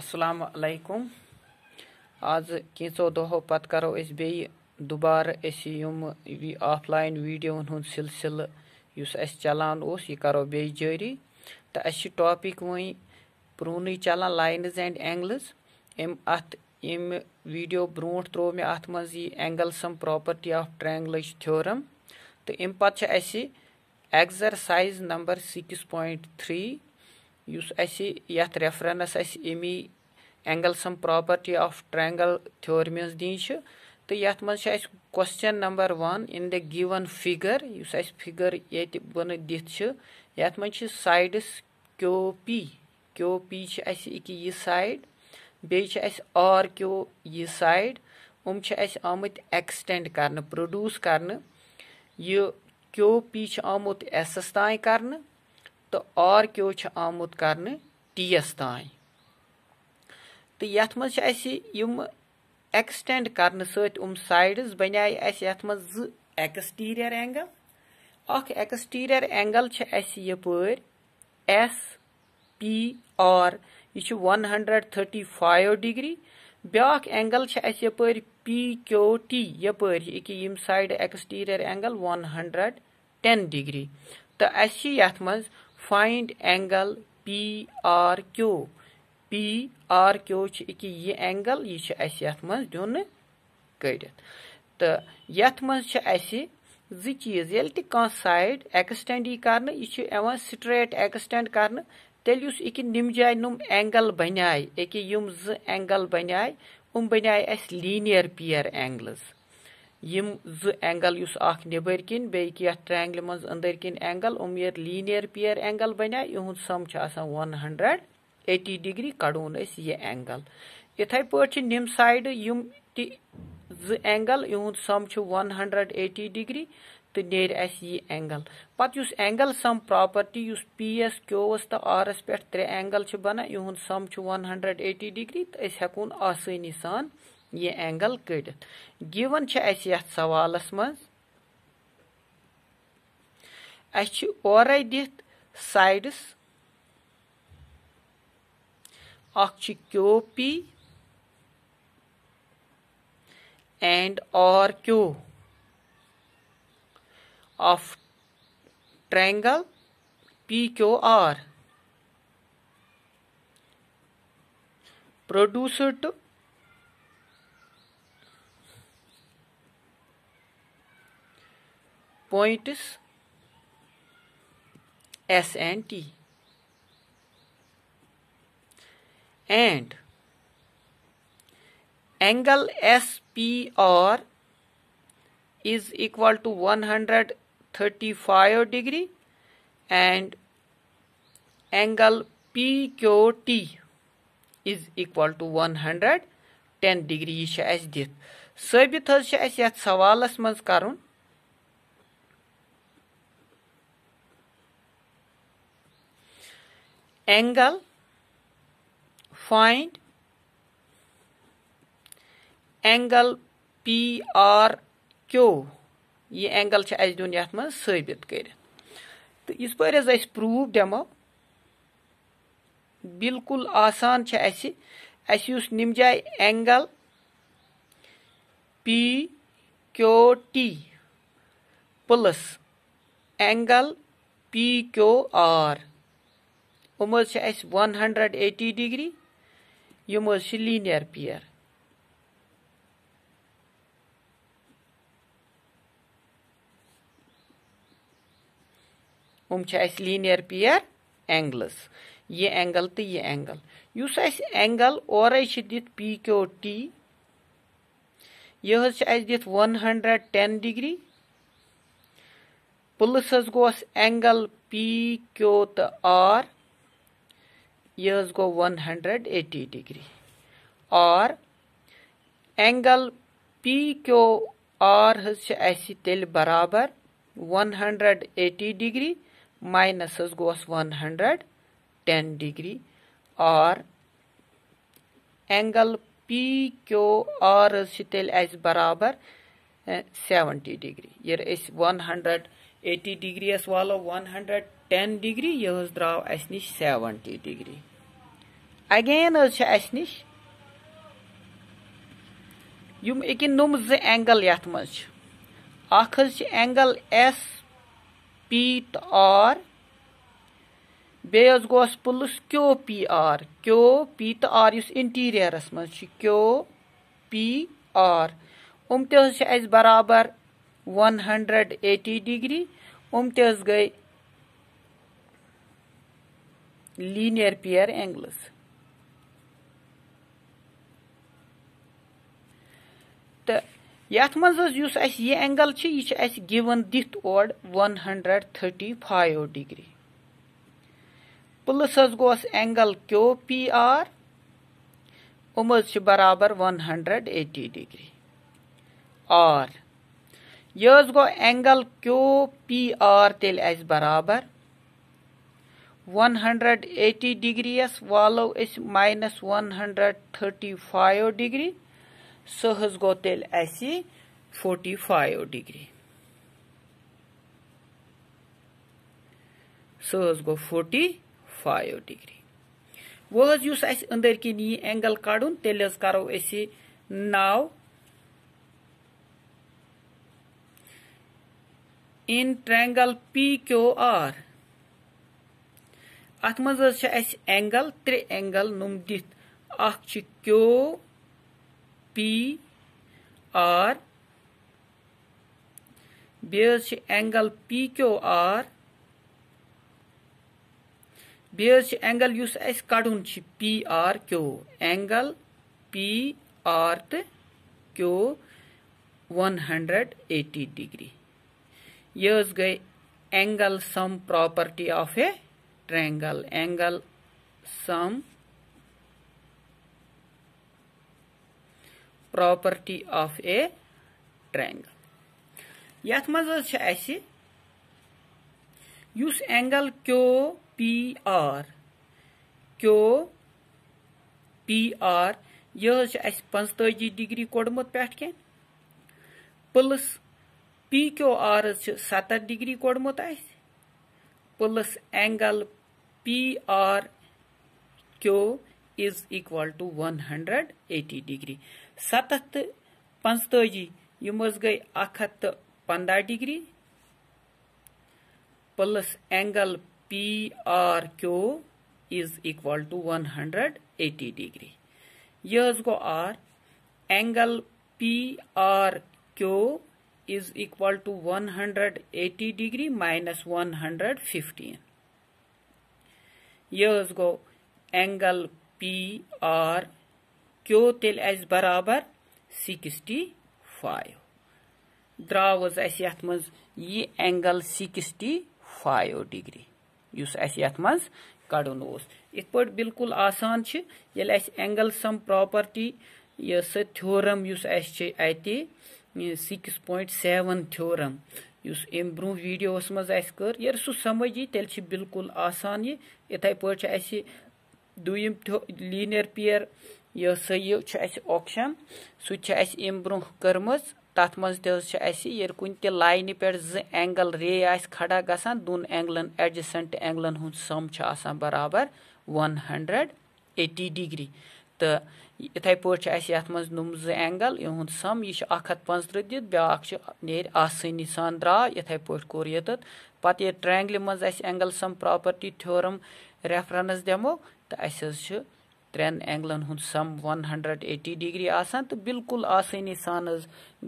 السلام علیکم آز کینٛژو دۄہو پتہٕ کرو أسۍ بیٚیہِ دُبارٕ أسۍ یِم آف لاین ویٖڈیووَن ہُنٛد سِلسِلہٕ یُس اَسہِ چلان اوس یہِ کرو بیٚیہِ جٲری تہٕ اَسہِ چھِ ٹاپِک وۄنۍ پرٛونُے چلان لاینٕز اینٛڈ اینٛگلٕز اَمہِ اَتھ ییٚمہِ ویٖڈیو برٛونٛٹھ ترٛوو مےٚ اَتھ منٛز یہِ اینٛگل سم پراپرٹی آف ٹرٛینٛگلٕچ تھیورم تہٕ اَمہِ پَتہٕ چھِ اَسہِ exercise number six point three इस रेफरेंस अमी angle sum property of triangle theory दिन तो ये question number one in the given figure इस फिगर ये बन दिख साइडस क्यो पी क्यो पी अक यह साइड बेस आर क्यो यह साइड उम आमित एक्सटेंड करने प्रोड्यूस करने यो पी आमुत एसस तय करना तो आर क्यू आमुत कर टी एस तान तो ये मं एक्सटेंड कर सम साइडस बने ये मं एक्सटीरियर एंगल अख exterior angle S P R यह one hundred thirty five degree ब्या एंगल अस यपर पी क्यो टी यपर यम side exterior angle one hundred ten degree तो अस ये find angle P R Q P R Q कि यह एंगल यह अत तो यथ मज चीज ये कह साइड एक्सटेंड यी कर स्ट्रेट एक्सटेंड कर तेल जाए नुम एंगल बनाए एक यम एंगल बनाए यम बनाए अस लीनियर पेयर एंगल्स यम जो एंगल युस आख निबर किन बे कि ट्रायंगल मज अंदर किन एंगल उमियर लीनियर पेयर एंगल बन्या इहुद सम छ आसान 180 डिग्री कड़ून अस ये एंगल इथे पे निम साइड यम जो एंगल इहुद सम छ 180 डिग्री तो नेर अस ये एंगल पत युस एंगल सम प्रॉपर्टी युस पी एस क्यूस तो आर एस पे त्रे एंगल बना इहुद सम छ 180 डिग्री तो अस हेकून आसानी सान ये एंगल कड़ित गिवन यथ सवालस मज और पी एंड और Q of triangle P Q R produced points S and T and angle SPR is equal to 135 degree and angle PQT is equal to 110 degree is as sabit has as यथ sawalas man karun angle find angle PRQ ये angle छ अस दिन यथ मज सबित कर तो इस प्रूफ दमो बिल्कुल आसान अस निम जाए angle P Q T plus angle P Q R हम वन हंड्रेड एटी डिग्री यम लीनियर पियर हम लीनियर पियर एंगल्स ये एंगल तो ये एंगल उस एंगल और दित पी क्यू टी यह दित one hundred ten degree plus गोस एंगल पी क्यो तो आर यह गो 180 डिग्री और एंगल पी क्यो आर तेल बराबर 180 डिग्री माइनस गोस 110 डिग्री और एंगल पी क्यो आर तेल बराबर 70 eh, डिग्री ये 180 डिग्री वालो 110 टेन डिग्री यह द्राव अश नश सेवनटी डिग्री अगेन अस नश नुम जंगल ये एंगल एस पी तो आर बेस गोस plus Q P R Q P तो आर इस इंटीरियरस मज क्यो पी आर उम तस वन हंड्रेड एटी डिग्री उम तस गई linear pair angles तो यथ मज ये एंगल यह गिवन दिथ ओर one hundred thirty five degree plus गोस एंगल क्यो पी आर यम बराबर वन हंड्रेड एटी डिग्री आर यह गो एंगल क्यो पी आर तेल बराबर 180 डिग्री यस वालो माइनस 135 डिग्री सह हज गो तेल 45 डिग्री सह हज गो 45 डिग्री वो हज युस अस अंदर की यी एंगल काड़न तेल हज करो अस now in triangle P Q R अत मज एंगल त्रे एंगल नुम दिथ क्यू पी आर बे एंगल पी क्यो आर बे एंगल उस कड़न P R Q angle P R तो Q one hundred eighty degree यह गई angle sum property of a triangle angle sum property of a triangle यथ मज angle Q P R Q P R यह पंजी degree कोडमुत पे कह प्लस पी क्यो आर सतर डिग्री कोडमुत plus angle P R Q is equal to one hundred eighty degree सतह तो पंजताजी यम गई अख हथ तो पंदह degree plus angle P R Q is equal to one hundred eighty degree यह गो आर angle P R Q is equal to one hundred eighty degree minus one hundred fifteen یہ گو اینگل پی آر کیو تیل اس برابر sixty five درٛاو حظ اَسہِ یَتھ منٛز یہِ اینٛگل سِکسٹی فایو ڈِگری یُس اَسہِ یَتھ منٛز کَڑُن اوس یِتھ پٲٹھۍ بِلکُل آسان چھِ ییٚلہِ اَسہِ اینٛگل سم پراپرٹی یہِ سۄ تھیورم یُس اَسہِ چھِ اَتہِ سِکِس پویِنٛٹ سیٚوَن تھیورم अम ब्रो वीडियो मैं कर् ये सू समझ तेल बिल्कुल आसान ये इथ पे दुम लीनियर पेयर यह सही ऑप्शन ब्रो कर्म तथ मे कुन पे जंगल रे आड़ा गसान दोन एंगलन एडजसेंट एंगलन हूँ सम बराबर वन हंड्रेड एटी डिग्री تہٕ یِتھَے پٲٹھۍ چھِ اَسہِ یَتھ منٛز نُم زٕ اینٛگَل یِہُنٛد سَم یہِ چھِ اَکھ ہَتھ پانٛژتٕرٛہ دِتھ بیٛاکھ چھِ نیرِ آسٲنی سان درٛاو یِتھَے پٲٹھۍ کوٚر ییٚتٮ۪تھ پَتہٕ ییٚلہِ ٹرٛینٛگلہِ منٛز اَسہِ اینٛگَل سَم پرٛاپَرٹی تھیورَم ریفرَنٕس دِمو تہٕ اَسہِ حظ چھِ ترٛٮ۪ن اینٛگلَن ہُنٛد sum one hundred eighty degree آسان تہٕ بِلکُل آسٲنی سان حظ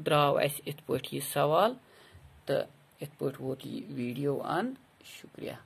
درٛاو اَسہِ یِتھ پٲٹھۍ یہِ سوال تہٕ یِتھ پٲٹھۍ ووت یہِ ویٖڈیو اَن شُکریہ